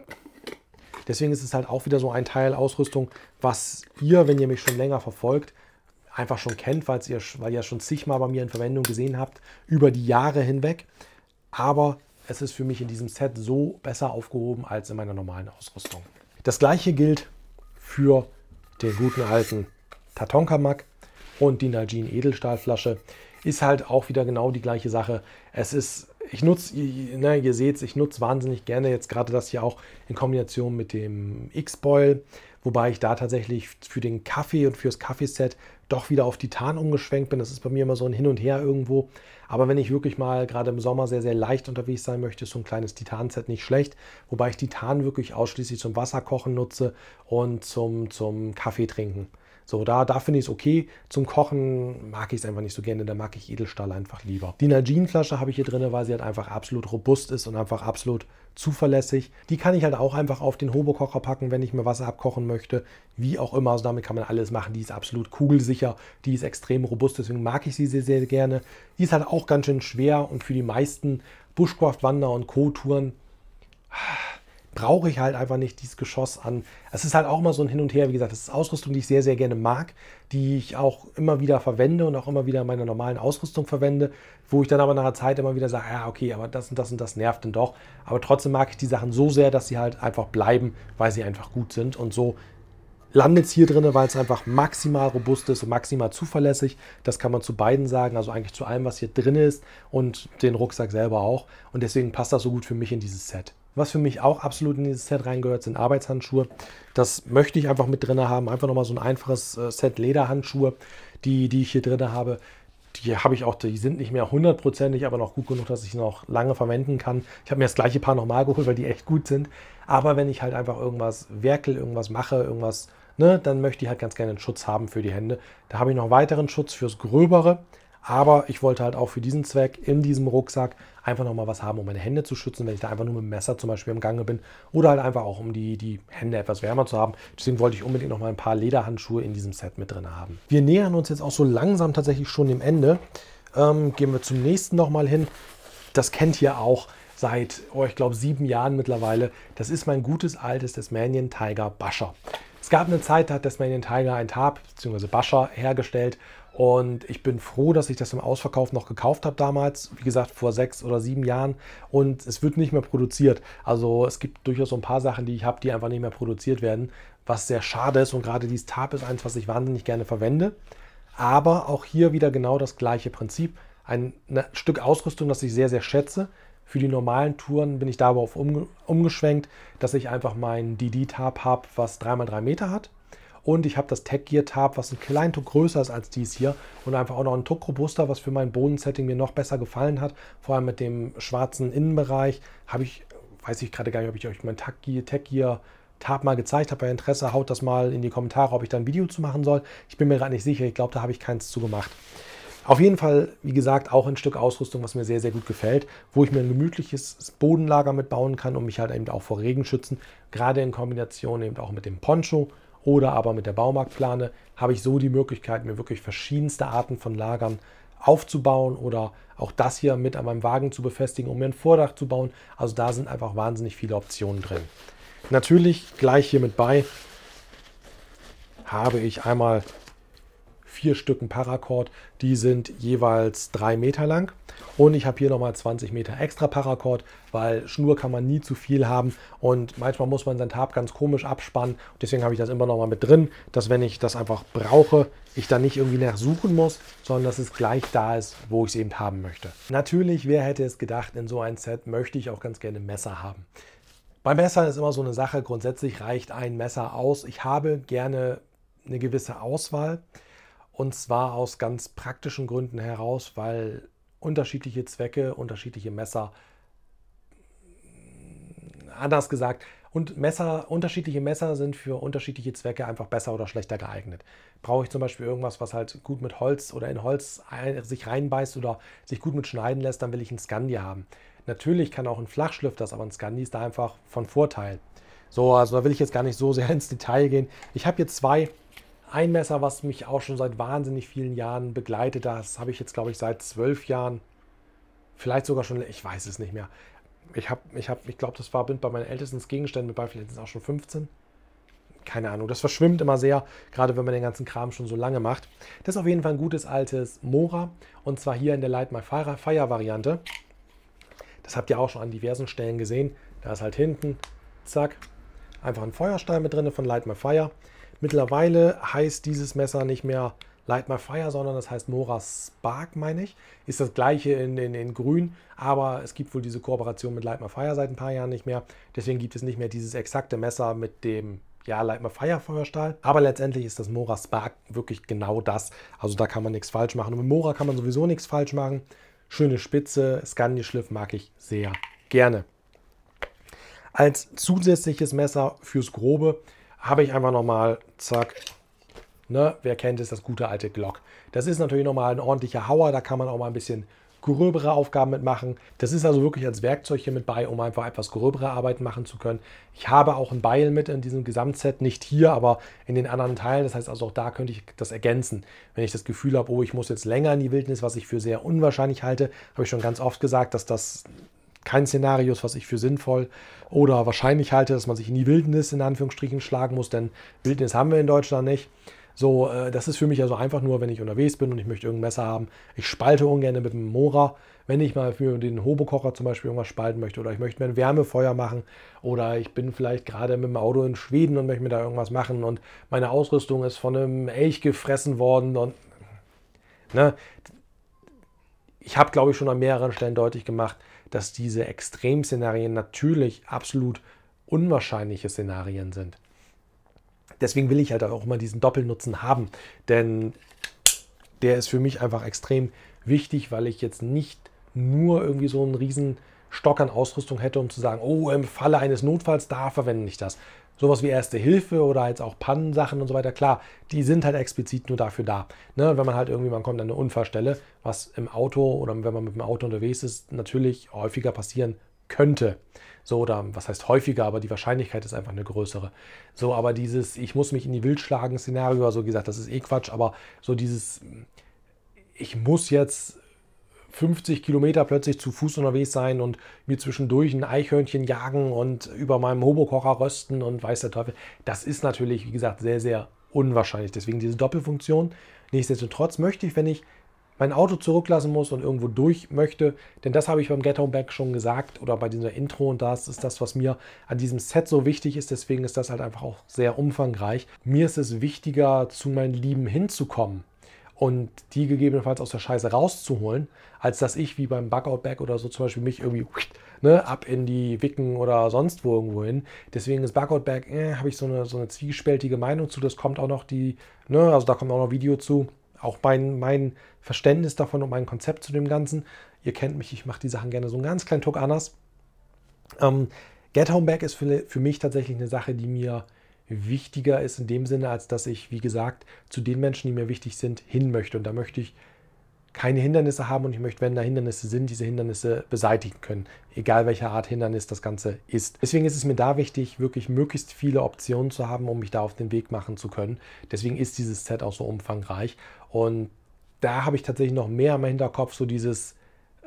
deswegen ist es halt auch wieder so ein Teil Ausrüstung, was ihr, wenn ihr mich schon länger verfolgt, einfach schon kennt, falls ihr, weil ihr schon zigmal bei mir in Verwendung gesehen habt, über die Jahre hinweg. Aber es ist für mich in diesem Set so besser aufgehoben als in meiner normalen Ausrüstung. Das gleiche gilt für den guten alten Tatonkamak und die Nalgene Edelstahlflasche. Ist halt auch wieder genau die gleiche Sache. Es ist, ich nutze, ne, ihr seht es, ich nutze wahnsinnig gerne jetzt gerade das hier auch in Kombination mit dem X-Boil, wobei ich da tatsächlich für den Kaffee und fürs Kaffeeset doch wieder auf Titan umgeschwenkt bin. Das ist bei mir immer so ein Hin und Her irgendwo. Aber wenn ich wirklich mal gerade im Sommer sehr, sehr leicht unterwegs sein möchte, ist so ein kleines Titan-Set nicht schlecht. Wobei ich Titan wirklich ausschließlich zum Wasserkochen nutze und zum, zum Kaffee trinken. So, da, da finde ich es okay. Zum Kochen mag ich es einfach nicht so gerne, da mag ich Edelstahl einfach lieber. Die Nalgene-Flasche habe ich hier drin, weil sie halt einfach absolut robust ist und einfach absolut zuverlässig. Die kann ich halt auch einfach auf den Hobokocher packen, wenn ich mir Wasser abkochen möchte. Wie auch immer, also damit kann man alles machen. Die ist absolut kugelsicher, die ist extrem robust, deswegen mag ich sie sehr, sehr gerne. Die ist halt auch ganz schön schwer und für die meisten Bushcraft-Wander- und Co-Touren brauche ich halt einfach nicht dieses Geschoss an. Es ist halt auch immer so ein Hin und Her. Wie gesagt, das ist Ausrüstung, die ich sehr, sehr gerne mag, die ich auch immer wieder verwende und auch immer wieder in meiner normalen Ausrüstung verwende, wo ich dann aber nach einer Zeit immer wieder sage, ja, okay, aber das und das und das nervt dann doch. Aber trotzdem mag ich die Sachen so sehr, dass sie halt einfach bleiben, weil sie einfach gut sind. Und so landet es hier drin, weil es einfach maximal robust ist und maximal zuverlässig. Das kann man zu beiden sagen, also eigentlich zu allem, was hier drin ist und den Rucksack selber auch. Und deswegen passt das so gut für mich in dieses Set. Was für mich auch absolut in dieses Set reingehört, sind Arbeitshandschuhe. Das möchte ich einfach mit drin haben. Einfach nochmal so ein einfaches äh, Set Lederhandschuhe, die, die ich hier drin habe. Die habe ich auch, die sind nicht mehr hundertprozentig, aber noch gut genug, dass ich sie noch lange verwenden kann. Ich habe mir das gleiche Paar nochmal <laughs> geholt, weil die echt gut sind. Aber wenn ich halt einfach irgendwas werkel, irgendwas mache, irgendwas, ne, dann möchte ich halt ganz gerne einen Schutz haben für die Hände. Da habe ich noch weiteren Schutz fürs Gröbere. Aber ich wollte halt auch für diesen Zweck in diesem Rucksack einfach nochmal was haben, um meine Hände zu schützen, wenn ich da einfach nur mit dem Messer zum Beispiel im Gange bin. Oder halt einfach auch, um die, die Hände etwas wärmer zu haben. Deswegen wollte ich unbedingt nochmal ein paar Lederhandschuhe in diesem Set mit drin haben. Wir nähern uns jetzt auch so langsam tatsächlich schon dem Ende. Ähm, gehen wir zum nächsten nochmal hin. Das kennt ihr auch seit, oh, ich glaube, sieben Jahren mittlerweile. Das ist mein gutes altes Desmanian Tiger Basher. Es gab eine Zeit, da hat Desmanian Tiger ein Tarp bzw. Basher hergestellt und ich bin froh, dass ich das im Ausverkauf noch gekauft habe damals, wie gesagt, vor sechs oder sieben Jahren. Und es wird nicht mehr produziert. Also es gibt durchaus so ein paar Sachen, die ich habe, die einfach nicht mehr produziert werden, was sehr schade ist. Und gerade dieses Tab ist eins, was ich wahnsinnig gerne verwende. Aber auch hier wieder genau das gleiche Prinzip. Ein ne, Stück Ausrüstung, das ich sehr, sehr schätze. Für die normalen Touren bin ich darauf umgeschwenkt, dass ich einfach mein DD-Tab habe, was 3x3 Meter hat und ich habe das Tech Gear Tab, was einen kleinen Tuck größer ist als dies hier. Und einfach auch noch einen Tuck robuster, was für mein Bodensetting mir noch besser gefallen hat. Vor allem mit dem schwarzen Innenbereich habe ich, weiß ich gerade gar nicht, ob ich euch mein Tech Gear, Tech Gear Tab mal gezeigt habe. Bei Interesse haut das mal in die Kommentare, ob ich da ein Video zu machen soll. Ich bin mir gerade nicht sicher. Ich glaube, da habe ich keins zu gemacht. Auf jeden Fall, wie gesagt, auch ein Stück Ausrüstung, was mir sehr, sehr gut gefällt, wo ich mir ein gemütliches Bodenlager mitbauen kann und mich halt eben auch vor Regen schützen, gerade in Kombination eben auch mit dem Poncho oder aber mit der Baumarktplane habe ich so die Möglichkeit, mir wirklich verschiedenste Arten von Lagern aufzubauen oder auch das hier mit an meinem Wagen zu befestigen, um mir ein Vordach zu bauen. Also da sind einfach wahnsinnig viele Optionen drin. Natürlich gleich hier mit bei habe ich einmal vier Stücken Paracord. Die sind jeweils drei Meter lang. Und ich habe hier nochmal 20 Meter extra Paracord, weil Schnur kann man nie zu viel haben und manchmal muss man sein Tab ganz komisch abspannen. Deswegen habe ich das immer nochmal mit drin, dass wenn ich das einfach brauche, ich dann nicht irgendwie nachsuchen muss, sondern dass es gleich da ist, wo ich es eben haben möchte. Natürlich, wer hätte es gedacht, in so ein Set möchte ich auch ganz gerne Messer haben. Bei Messern ist immer so eine Sache, grundsätzlich reicht ein Messer aus. Ich habe gerne eine gewisse Auswahl und zwar aus ganz praktischen Gründen heraus, weil unterschiedliche Zwecke, unterschiedliche Messer. Anders gesagt, und Messer, unterschiedliche Messer sind für unterschiedliche Zwecke einfach besser oder schlechter geeignet. Brauche ich zum Beispiel irgendwas, was halt gut mit Holz oder in Holz ein, sich reinbeißt oder sich gut mit schneiden lässt, dann will ich ein Scandi haben. Natürlich kann auch ein Flachschliff das, aber ein Scandi ist da einfach von Vorteil. So, also da will ich jetzt gar nicht so sehr <laughs> ins Detail gehen. Ich habe hier zwei ein Messer, was mich auch schon seit wahnsinnig vielen Jahren begleitet. Das habe ich jetzt, glaube ich, seit zwölf Jahren. Vielleicht sogar schon, ich weiß es nicht mehr. Ich habe, ich habe, ich glaube, das war bei meinen ältesten Gegenständen mit bei, vielleicht sind es auch schon 15. Keine Ahnung, das verschwimmt immer sehr, gerade wenn man den ganzen Kram schon so lange macht. Das ist auf jeden Fall ein gutes altes Mora und zwar hier in der Light My Fire, Fire Variante. Das habt ihr auch schon an diversen Stellen gesehen. Da ist halt hinten, zack, einfach ein Feuerstein mit drin von Light My Fire. Mittlerweile heißt dieses Messer nicht mehr Light My Fire, sondern das heißt Mora Spark, meine ich. Ist das gleiche in, in, in grün, aber es gibt wohl diese Kooperation mit Light My Fire seit ein paar Jahren nicht mehr. Deswegen gibt es nicht mehr dieses exakte Messer mit dem ja, Light My Fire Feuerstahl. Aber letztendlich ist das Mora Spark wirklich genau das. Also da kann man nichts falsch machen. Und mit Mora kann man sowieso nichts falsch machen. Schöne Spitze, Scandi-Schliff mag ich sehr gerne. Als zusätzliches Messer fürs Grobe habe ich einfach nochmal, zack, ne, wer kennt es, das gute alte Glock. Das ist natürlich nochmal ein ordentlicher Hauer, da kann man auch mal ein bisschen gröbere Aufgaben mitmachen. Das ist also wirklich als Werkzeug hier mit bei, um einfach etwas gröbere Arbeiten machen zu können. Ich habe auch ein Beil mit in diesem Gesamtset, nicht hier, aber in den anderen Teilen. Das heißt also, auch da könnte ich das ergänzen. Wenn ich das Gefühl habe, oh, ich muss jetzt länger in die Wildnis, was ich für sehr unwahrscheinlich halte, habe ich schon ganz oft gesagt, dass das kein Szenarios, was ich für sinnvoll oder wahrscheinlich halte, dass man sich in die Wildnis in Anführungsstrichen schlagen muss, denn Wildnis haben wir in Deutschland nicht. So, äh, das ist für mich also einfach nur, wenn ich unterwegs bin und ich möchte irgendein Messer haben. Ich spalte ungern mit dem Mora, wenn ich mal für den Hobokocher zum Beispiel irgendwas spalten möchte oder ich möchte mir ein Wärmefeuer machen oder ich bin vielleicht gerade mit dem Auto in Schweden und möchte mir da irgendwas machen und meine Ausrüstung ist von einem Elch gefressen worden und ne, ich habe glaube ich schon an mehreren Stellen deutlich gemacht, dass diese Extremszenarien natürlich absolut unwahrscheinliche Szenarien sind. Deswegen will ich halt auch immer diesen Doppelnutzen haben, denn der ist für mich einfach extrem wichtig, weil ich jetzt nicht nur irgendwie so einen riesen Stock an Ausrüstung hätte, um zu sagen, oh, im Falle eines Notfalls, da verwende ich das, sowas wie Erste Hilfe oder jetzt auch Pannensachen und so weiter, klar, die sind halt explizit nur dafür da. Ne? Wenn man halt irgendwie, man kommt an eine Unfallstelle, was im Auto oder wenn man mit dem Auto unterwegs ist, natürlich häufiger passieren könnte. So, oder was heißt häufiger, aber die Wahrscheinlichkeit ist einfach eine größere. So, aber dieses, ich muss mich in die Wild schlagen Szenario, also gesagt, das ist eh Quatsch, aber so dieses, ich muss jetzt 50 Kilometer plötzlich zu Fuß unterwegs sein und mir zwischendurch ein Eichhörnchen jagen und über meinem Hobokocher rösten und weiß der Teufel. Das ist natürlich, wie gesagt, sehr, sehr unwahrscheinlich. Deswegen diese Doppelfunktion. Nichtsdestotrotz möchte ich, wenn ich mein Auto zurücklassen muss und irgendwo durch möchte, denn das habe ich beim Get Home Back schon gesagt oder bei dieser Intro und das ist das, was mir an diesem Set so wichtig ist, deswegen ist das halt einfach auch sehr umfangreich. Mir ist es wichtiger, zu meinen Lieben hinzukommen, und die gegebenenfalls aus der Scheiße rauszuholen, als dass ich wie beim bugout bag oder so zum Beispiel mich irgendwie ne, ab in die Wicken oder sonst wo irgendwo hin. Deswegen ist bugout bag äh, eh, habe ich so eine, so eine zwiespältige Meinung zu. Das kommt auch noch die, ne, also da kommt auch noch Video zu. Auch mein, mein Verständnis davon und mein Konzept zu dem Ganzen. Ihr kennt mich, ich mache die Sachen gerne so einen ganz kleinen Tuck anders. Ähm, Get Home Back ist für, für mich tatsächlich eine Sache, die mir wichtiger ist in dem Sinne, als dass ich, wie gesagt, zu den Menschen, die mir wichtig sind, hin möchte. Und da möchte ich keine Hindernisse haben und ich möchte, wenn da Hindernisse sind, diese Hindernisse beseitigen können, egal welche Art Hindernis das Ganze ist. Deswegen ist es mir da wichtig, wirklich möglichst viele Optionen zu haben, um mich da auf den Weg machen zu können. Deswegen ist dieses Set auch so umfangreich und da habe ich tatsächlich noch mehr im Hinterkopf, so dieses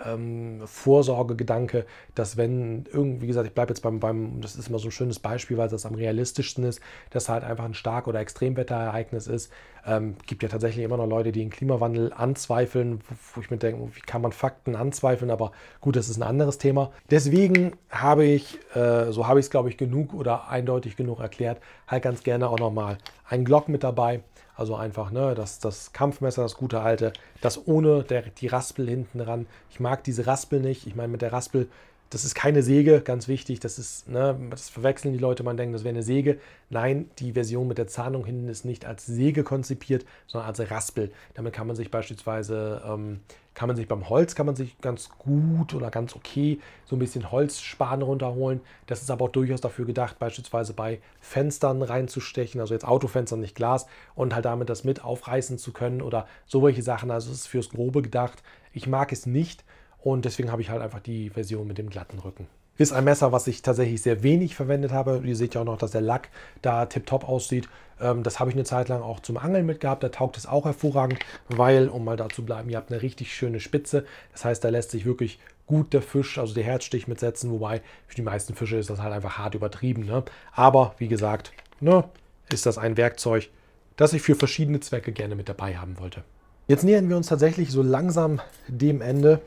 ähm, Vorsorgegedanke, dass wenn irgendwie, wie gesagt, ich bleibe jetzt beim, beim, das ist immer so ein schönes Beispiel, weil das am realistischsten ist, dass halt einfach ein Stark- oder Extremwetterereignis ist. Ähm, gibt ja tatsächlich immer noch Leute, die den Klimawandel anzweifeln, wo ich mir denke, wie kann man Fakten anzweifeln, aber gut, das ist ein anderes Thema. Deswegen habe ich, äh, so habe ich es glaube ich genug oder eindeutig genug erklärt, halt ganz gerne auch nochmal einen Glock mit dabei also einfach ne, das, das Kampfmesser, das gute alte, das ohne der, die Raspel hinten dran. Ich mag diese Raspel nicht. Ich meine, mit der Raspel, das ist keine Säge, ganz wichtig. Das ist, ne, das verwechseln die Leute, man denkt, das wäre eine Säge. Nein, die Version mit der Zahnung hinten ist nicht als Säge konzipiert, sondern als Raspel. Damit kann man sich beispielsweise ähm, kann man sich beim Holz, kann man sich ganz gut oder ganz okay so ein bisschen Holzspan runterholen. Das ist aber auch durchaus dafür gedacht, beispielsweise bei Fenstern reinzustechen, also jetzt Autofenstern, nicht Glas, und halt damit das mit aufreißen zu können oder so welche Sachen. Also es ist fürs Grobe gedacht. Ich mag es nicht und deswegen habe ich halt einfach die Version mit dem glatten Rücken. Ist ein Messer, was ich tatsächlich sehr wenig verwendet habe. Ihr seht ja auch noch, dass der Lack da tipptopp aussieht. Ähm, das habe ich eine Zeit lang auch zum Angeln mitgehabt. Da taugt es auch hervorragend, weil, um mal da zu bleiben, ihr habt eine richtig schöne Spitze. Das heißt, da lässt sich wirklich gut der Fisch, also der Herzstich mitsetzen. Wobei, für die meisten Fische ist das halt einfach hart übertrieben. Ne? Aber, wie gesagt, ne, ist das ein Werkzeug, das ich für verschiedene Zwecke gerne mit dabei haben wollte. Jetzt nähern wir uns tatsächlich so langsam dem Ende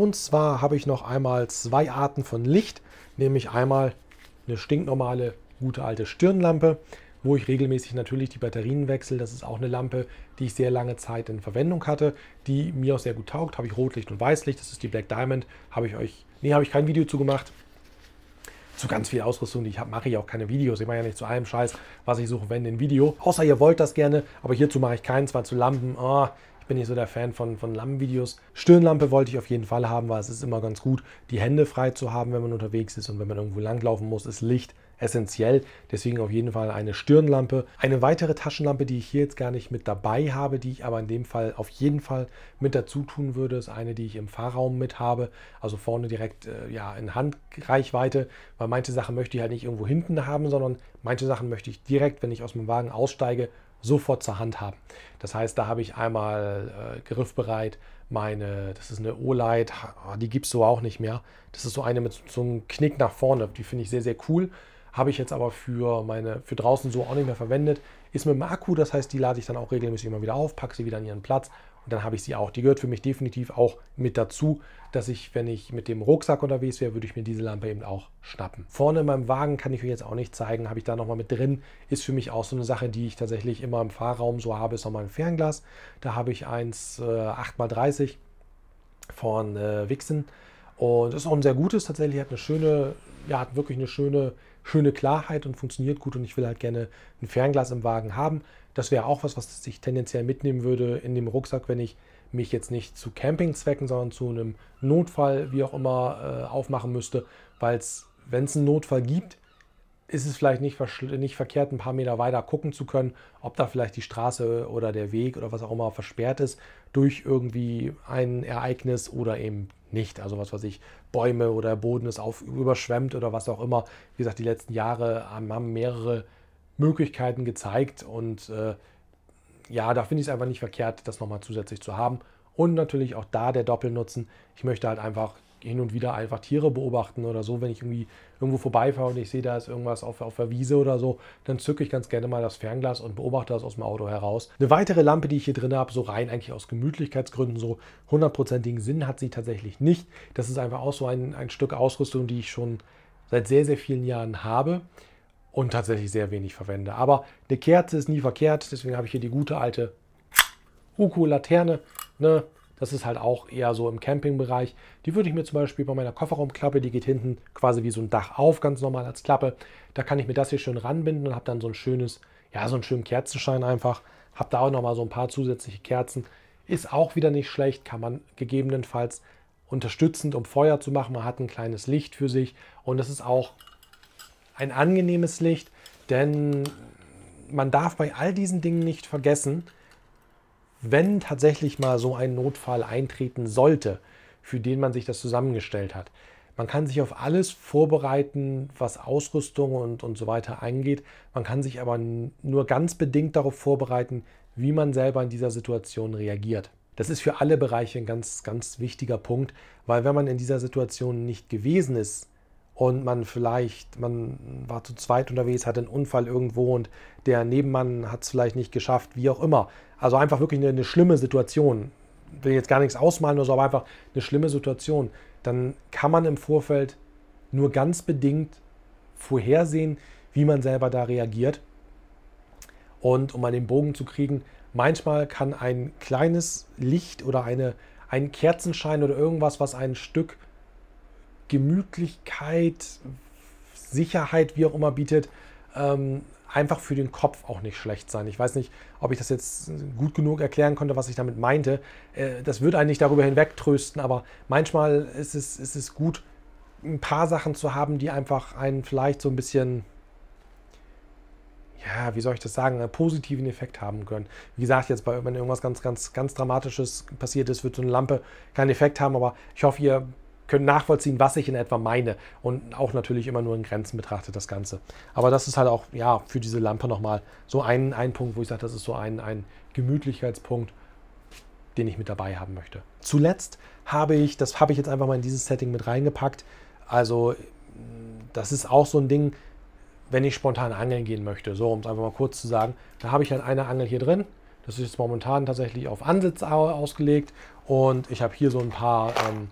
und zwar habe ich noch einmal zwei Arten von Licht, nämlich einmal eine stinknormale gute alte Stirnlampe, wo ich regelmäßig natürlich die Batterien wechsle. Das ist auch eine Lampe, die ich sehr lange Zeit in Verwendung hatte, die mir auch sehr gut taugt. Habe ich Rotlicht und Weißlicht, das ist die Black Diamond. Habe ich euch, nee, habe ich kein Video zu gemacht. Zu ganz viel Ausrüstung, die ich habe, mache ich auch keine Videos. Ich mache ja nicht zu allem Scheiß, was ich suche, wenn ein Video. Außer ihr wollt das gerne, aber hierzu mache ich keinen, zwar zu Lampen, oh, bin ich so der Fan von, von Lampenvideos. Stirnlampe wollte ich auf jeden Fall haben, weil es ist immer ganz gut, die Hände frei zu haben, wenn man unterwegs ist und wenn man irgendwo langlaufen muss, ist Licht essentiell. Deswegen auf jeden Fall eine Stirnlampe. Eine weitere Taschenlampe, die ich hier jetzt gar nicht mit dabei habe, die ich aber in dem Fall auf jeden Fall mit dazu tun würde, ist eine, die ich im Fahrraum mit habe. Also vorne direkt äh, ja, in Handreichweite, weil manche Sachen möchte ich halt nicht irgendwo hinten haben, sondern manche Sachen möchte ich direkt, wenn ich aus dem Wagen aussteige, sofort zur Hand haben. Das heißt, da habe ich einmal äh, griffbereit meine, das ist eine O-Light, oh, die gibt es so auch nicht mehr. Das ist so eine mit so, einem Knick nach vorne, die finde ich sehr, sehr cool. Habe ich jetzt aber für meine, für draußen so auch nicht mehr verwendet. Ist mit dem Akku, das heißt, die lade ich dann auch regelmäßig immer wieder auf, packe sie wieder an ihren Platz dann habe ich sie auch. Die gehört für mich definitiv auch mit dazu, dass ich, wenn ich mit dem Rucksack unterwegs wäre, würde ich mir diese Lampe eben auch schnappen. Vorne in meinem Wagen kann ich euch jetzt auch nicht zeigen, habe ich da nochmal mit drin. Ist für mich auch so eine Sache, die ich tatsächlich immer im Fahrraum so habe, ist nochmal ein Fernglas. Da habe ich eins äh, 8x30 von äh, Wixen. Und ist auch ein sehr gutes tatsächlich, hat eine schöne, ja, hat wirklich eine schöne, schöne Klarheit und funktioniert gut. Und ich will halt gerne ein Fernglas im Wagen haben. Das wäre auch was, was ich tendenziell mitnehmen würde in dem Rucksack, wenn ich mich jetzt nicht zu Campingzwecken, sondern zu einem Notfall, wie auch immer, äh, aufmachen müsste, weil wenn es einen Notfall gibt, ist es vielleicht nicht, nicht verkehrt, ein paar Meter weiter gucken zu können, ob da vielleicht die Straße oder der Weg oder was auch immer versperrt ist durch irgendwie ein Ereignis oder eben nicht. Also was weiß ich, Bäume oder Boden ist auf, überschwemmt oder was auch immer. Wie gesagt, die letzten Jahre haben mehrere Möglichkeiten gezeigt und äh, ja, da finde ich es einfach nicht verkehrt, das nochmal zusätzlich zu haben. Und natürlich auch da der Doppelnutzen. Ich möchte halt einfach hin und wieder einfach Tiere beobachten oder so, wenn ich irgendwie irgendwo vorbeifahre und ich sehe, da ist irgendwas auf, auf der Wiese oder so, dann zücke ich ganz gerne mal das Fernglas und beobachte das aus dem Auto heraus. Eine weitere Lampe, die ich hier drin habe, so rein eigentlich aus Gemütlichkeitsgründen, so hundertprozentigen Sinn hat sie tatsächlich nicht. Das ist einfach auch so ein, ein Stück Ausrüstung, die ich schon seit sehr, sehr vielen Jahren habe und tatsächlich sehr wenig verwende. Aber eine Kerze ist nie verkehrt, deswegen habe ich hier die gute alte Uku-Laterne. Ne? Das ist halt auch eher so im Campingbereich. Die würde ich mir zum Beispiel bei meiner Kofferraumklappe, die geht hinten quasi wie so ein Dach auf, ganz normal als Klappe. Da kann ich mir das hier schön ranbinden und habe dann so ein schönes, ja, so einen schönen Kerzenschein einfach. Habe da auch nochmal so ein paar zusätzliche Kerzen. Ist auch wieder nicht schlecht, kann man gegebenenfalls unterstützend, um Feuer zu machen. Man hat ein kleines Licht für sich und das ist auch ein angenehmes Licht, denn man darf bei all diesen Dingen nicht vergessen, wenn tatsächlich mal so ein Notfall eintreten sollte, für den man sich das zusammengestellt hat. Man kann sich auf alles vorbereiten, was Ausrüstung und, und so weiter angeht. Man kann sich aber nur ganz bedingt darauf vorbereiten, wie man selber in dieser Situation reagiert. Das ist für alle Bereiche ein ganz, ganz wichtiger Punkt, weil wenn man in dieser Situation nicht gewesen ist, und man vielleicht, man war zu zweit unterwegs, hatte einen Unfall irgendwo und der Nebenmann hat es vielleicht nicht geschafft, wie auch immer. Also einfach wirklich eine, eine schlimme Situation. Ich Will jetzt gar nichts ausmalen oder so, aber einfach eine schlimme Situation. Dann kann man im Vorfeld nur ganz bedingt vorhersehen, wie man selber da reagiert. Und um an den Bogen zu kriegen, manchmal kann ein kleines Licht oder eine, ein Kerzenschein oder irgendwas, was ein Stück Gemütlichkeit, Sicherheit, wie auch immer bietet, ähm, einfach für den Kopf auch nicht schlecht sein. Ich weiß nicht, ob ich das jetzt gut genug erklären konnte, was ich damit meinte. Äh, das würde eigentlich darüber hinweg trösten, aber manchmal ist es, ist es gut, ein paar Sachen zu haben, die einfach einen vielleicht so ein bisschen, ja, wie soll ich das sagen, einen positiven Effekt haben können. Wie gesagt, jetzt bei, wenn irgendwas ganz, ganz, ganz Dramatisches passiert ist, wird so eine Lampe keinen Effekt haben, aber ich hoffe, ihr können nachvollziehen, was ich in etwa meine. Und auch natürlich immer nur in Grenzen betrachtet das Ganze. Aber das ist halt auch, ja, für diese Lampe nochmal so ein, ein Punkt, wo ich sage, das ist so ein, ein Gemütlichkeitspunkt, den ich mit dabei haben möchte. Zuletzt habe ich, das habe ich jetzt einfach mal in dieses Setting mit reingepackt. Also, das ist auch so ein Ding, wenn ich spontan angeln gehen möchte. So, um es einfach mal kurz zu sagen, da habe ich halt eine Angel hier drin. Das ist jetzt momentan tatsächlich auf Ansitz ausgelegt. Und ich habe hier so ein paar ähm,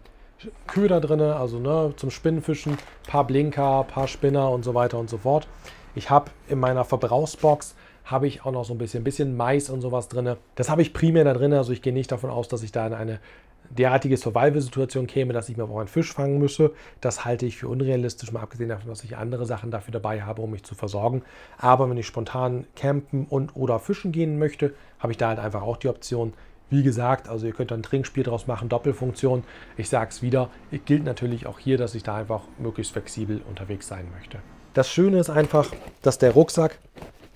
Kühe da drin, also ne, zum Spinnenfischen, paar Blinker, paar Spinner und so weiter und so fort. Ich habe in meiner Verbrauchsbox habe ich auch noch so ein bisschen, bisschen Mais und sowas drin. Das habe ich primär da drin, also ich gehe nicht davon aus, dass ich da in eine derartige Survival-Situation käme, dass ich mir auch einen Fisch fangen müsse. Das halte ich für unrealistisch, mal abgesehen davon, dass ich andere Sachen dafür dabei habe, um mich zu versorgen. Aber wenn ich spontan campen und oder fischen gehen möchte, habe ich da halt einfach auch die Option, wie gesagt, also ihr könnt dann ein Trinkspiel draus machen, Doppelfunktion. Ich sage es wieder, gilt natürlich auch hier, dass ich da einfach möglichst flexibel unterwegs sein möchte. Das Schöne ist einfach, dass der Rucksack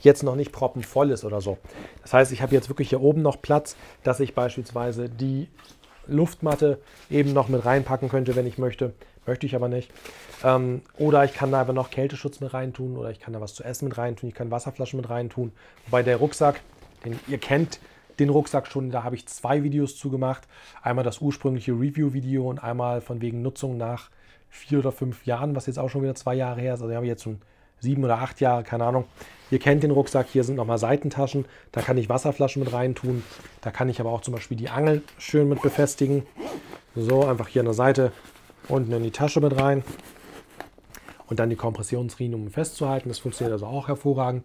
jetzt noch nicht proppenvoll ist oder so. Das heißt, ich habe jetzt wirklich hier oben noch Platz, dass ich beispielsweise die Luftmatte eben noch mit reinpacken könnte, wenn ich möchte. Möchte ich aber nicht. Ähm, oder ich kann da aber noch Kälteschutz mit reintun oder ich kann da was zu essen mit reintun. Ich kann Wasserflaschen mit reintun. Wobei der Rucksack, den ihr kennt, den Rucksack schon, da habe ich zwei Videos zu gemacht. Einmal das ursprüngliche Review-Video und einmal von wegen Nutzung nach vier oder fünf Jahren, was jetzt auch schon wieder zwei Jahre her ist. Also ich habe jetzt schon sieben oder acht Jahre, keine Ahnung. Ihr kennt den Rucksack, hier sind nochmal Seitentaschen, da kann ich Wasserflaschen mit reintun, da kann ich aber auch zum Beispiel die Angel schön mit befestigen. So, einfach hier an der Seite unten in die Tasche mit rein und dann die Kompressionsriemen, um festzuhalten. Das funktioniert also auch hervorragend.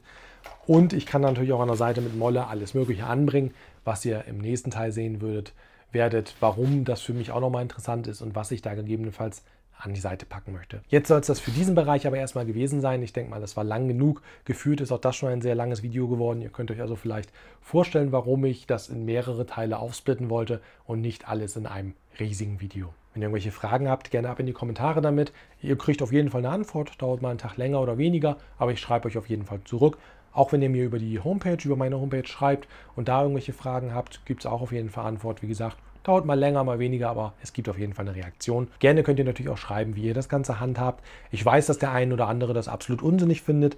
Und ich kann natürlich auch an der Seite mit Molle alles Mögliche anbringen, was ihr im nächsten Teil sehen würdet, werdet, warum das für mich auch nochmal interessant ist und was ich da gegebenenfalls an die Seite packen möchte. Jetzt soll es das für diesen Bereich aber erstmal gewesen sein. Ich denke mal, das war lang genug. Gefühlt ist auch das schon ein sehr langes Video geworden. Ihr könnt euch also vielleicht vorstellen, warum ich das in mehrere Teile aufsplitten wollte und nicht alles in einem riesigen Video. Wenn ihr irgendwelche Fragen habt, gerne ab in die Kommentare damit. Ihr kriegt auf jeden Fall eine Antwort, dauert mal einen Tag länger oder weniger, aber ich schreibe euch auf jeden Fall zurück. Auch wenn ihr mir über die Homepage, über meine Homepage schreibt und da irgendwelche Fragen habt, gibt es auch auf jeden Fall Antwort. Wie gesagt, dauert mal länger, mal weniger, aber es gibt auf jeden Fall eine Reaktion. Gerne könnt ihr natürlich auch schreiben, wie ihr das Ganze handhabt. Ich weiß, dass der ein oder andere das absolut unsinnig findet.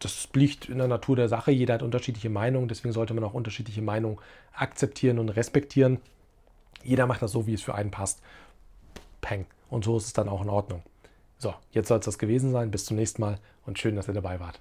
Das liegt in der Natur der Sache. Jeder hat unterschiedliche Meinungen, deswegen sollte man auch unterschiedliche Meinungen akzeptieren und respektieren. Jeder macht das so, wie es für einen passt. Peng. Und so ist es dann auch in Ordnung. So, jetzt soll es das gewesen sein. Bis zum nächsten Mal und schön, dass ihr dabei wart.